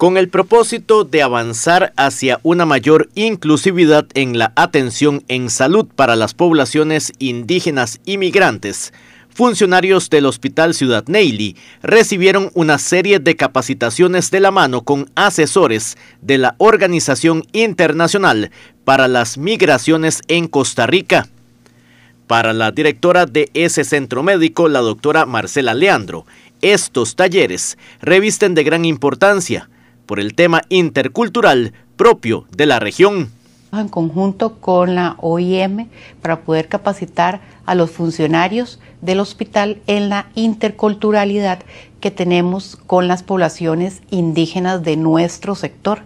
con el propósito de avanzar hacia una mayor inclusividad en la atención en salud para las poblaciones indígenas y migrantes. Funcionarios del Hospital Ciudad Neily recibieron una serie de capacitaciones de la mano con asesores de la Organización Internacional para las Migraciones en Costa Rica. Para la directora de ese centro médico, la doctora Marcela Leandro, estos talleres revisten de gran importancia por el tema intercultural propio de la región. En conjunto con la OIM para poder capacitar a los funcionarios del hospital en la interculturalidad que tenemos con las poblaciones indígenas de nuestro sector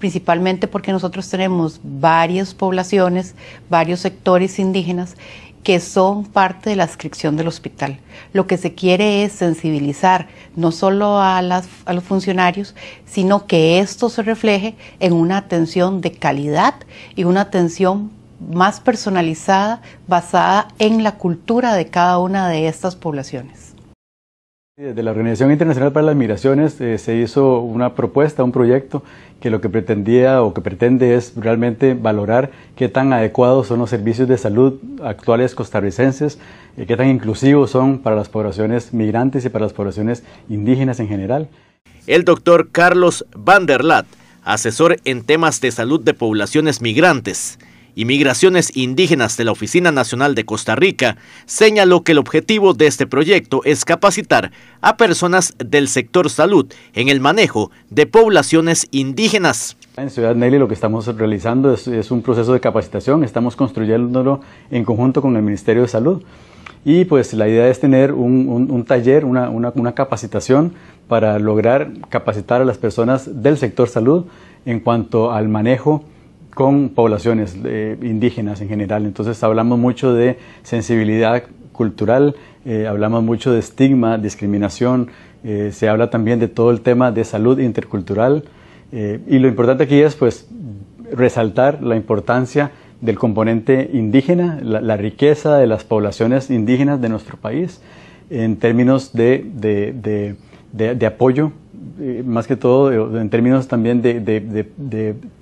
principalmente porque nosotros tenemos varias poblaciones, varios sectores indígenas que son parte de la inscripción del hospital. Lo que se quiere es sensibilizar no solo a, a los funcionarios, sino que esto se refleje en una atención de calidad y una atención más personalizada basada en la cultura de cada una de estas poblaciones. De la Organización Internacional para las Migraciones eh, se hizo una propuesta, un proyecto que lo que pretendía o que pretende es realmente valorar qué tan adecuados son los servicios de salud actuales costarricenses, y eh, qué tan inclusivos son para las poblaciones migrantes y para las poblaciones indígenas en general. El doctor Carlos Vanderlat, asesor en temas de salud de poblaciones migrantes, Inmigraciones Migraciones Indígenas de la Oficina Nacional de Costa Rica señaló que el objetivo de este proyecto es capacitar a personas del sector salud en el manejo de poblaciones indígenas. En Ciudad Nelly lo que estamos realizando es, un proceso de capacitación, estamos construyéndolo en conjunto con el Ministerio de Salud. Y pues la idea es tener un, taller, una capacitación para lograr capacitar a las personas del sector salud en cuanto al manejo con poblaciones eh, indígenas en general. Entonces hablamos mucho de sensibilidad cultural, eh, hablamos mucho de estigma, discriminación, eh, se habla también de todo el tema de salud intercultural y lo importante aquí es pues resaltar la importancia del componente indígena, la, riqueza de las poblaciones indígenas de nuestro país en términos de apoyo eh, más que todo eh, en términos también de,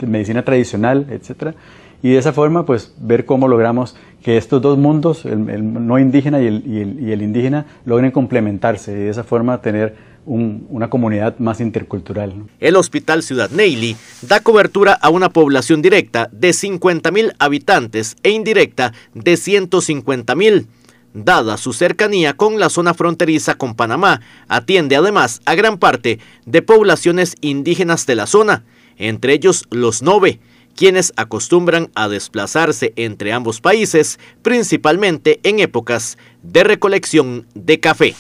medicina tradicional, etc. Y de esa forma, pues ver cómo logramos que estos dos mundos, el, no indígena y el, indígena, logren complementarse y de esa forma tener una comunidad más intercultural. El Hospital Ciudad Neily da cobertura a una población directa de 50.000 habitantes e indirecta de 150.000 dada su cercanía con la zona fronteriza con Panamá. Atiende además a gran parte de poblaciones indígenas de la zona, entre ellos los Nove, quienes acostumbran a desplazarse entre ambos países, principalmente en épocas de recolección de café.